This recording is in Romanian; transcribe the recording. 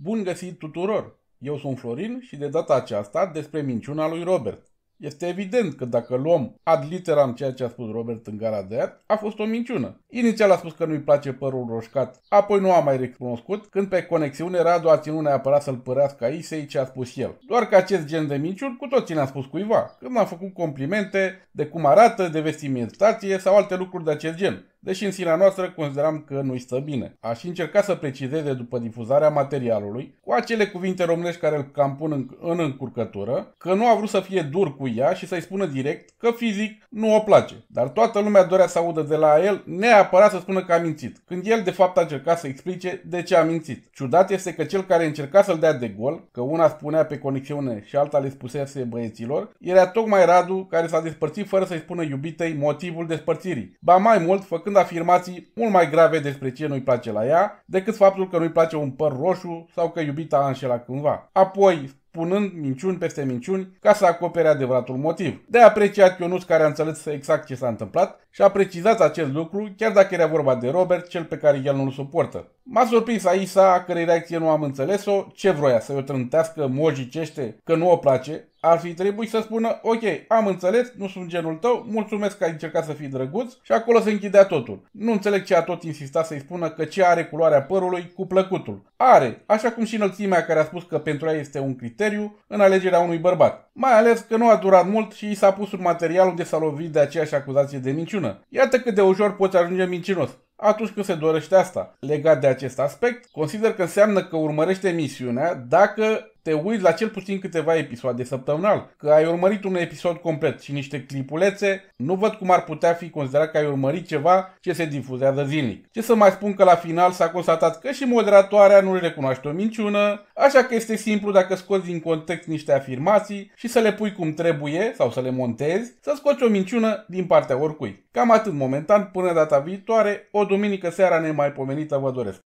Bun găsit tuturor! Eu sunt Florin și de data aceasta despre minciuna lui Robert. Este evident că dacă luăm ad literam ceea ce a spus Robert în gara de iad, a fost o minciună. Inițial a spus că nu-i place părul roșcat, apoi nu a mai recunoscut, când pe conexiune Radu a ținut neapărat să-l părească aici se ce a spus el. Doar că acest gen de minciuni cu toții ne-a spus cuiva, când a făcut complimente de cum arată, de vestimentație sau alte lucruri de acest gen deși în sinea noastră consideram că nu-i stă bine. Aș încerca să precizeze după difuzarea materialului, cu acele cuvinte românești care îl cam pun în, în încurcătură, că nu a vrut să fie dur cu ea și să-i spună direct că fizic nu o place. Dar toată lumea dorea să audă de la el neapărat să spună că a mințit, când el de fapt a încercat să explice de ce a mințit. Ciudat este că cel care încerca să-l dea de gol, că una spunea pe conexiune și alta le spusese băieților, era tocmai Radu care s-a despărțit fără să-i spună iubitei motivul despărțirii. Ba mai mult, făcând afirmații mult mai grave despre ce nu-i place la ea, decât faptul că nu-i place un păr roșu sau că iubita a înșelat cândva. Apoi, punând minciuni peste minciuni ca să acopere adevăratul motiv. De apreciat Ionuț care a înțeles exact ce s-a întâmplat și a precizat acest lucru chiar dacă era vorba de Robert, cel pe care el nu-l suportă. M-a surprins Aisa, a cărei reacție nu am înțeles-o, ce vroia să-i o trântească mojicește că nu o place, ar fi trebuit să spună, ok, am înțeles, nu sunt genul tău, mulțumesc că ai încercat să fii drăguț și acolo se închidea totul. Nu înțeleg ce a tot insistat să-i spună că ce are culoarea părului cu plăcutul. Are, așa cum și înălțimea care a spus că pentru ea este un criteriu în alegerea unui bărbat. Mai ales că nu a durat mult și i s-a pus un material unde s-a lovit de aceeași acuzație de minciună. Iată cât de ușor poți ajunge mincinos atunci când se dorește asta. Legat de acest aspect, consider că înseamnă că urmărește misiunea dacă te uiți la cel puțin câteva episoade săptămânal, că ai urmărit un episod complet și niște clipulețe, nu văd cum ar putea fi considerat că ai urmărit ceva ce se difuzează zilnic. Ce să mai spun că la final s-a constatat că și moderatoarea nu recunoaște o minciună, așa că este simplu dacă scoți din context niște afirmații și să le pui cum trebuie sau să le montezi, să scoți o minciună din partea oricui. Cam atât momentan, până data viitoare, o duminică seara nemaipomenită vă doresc.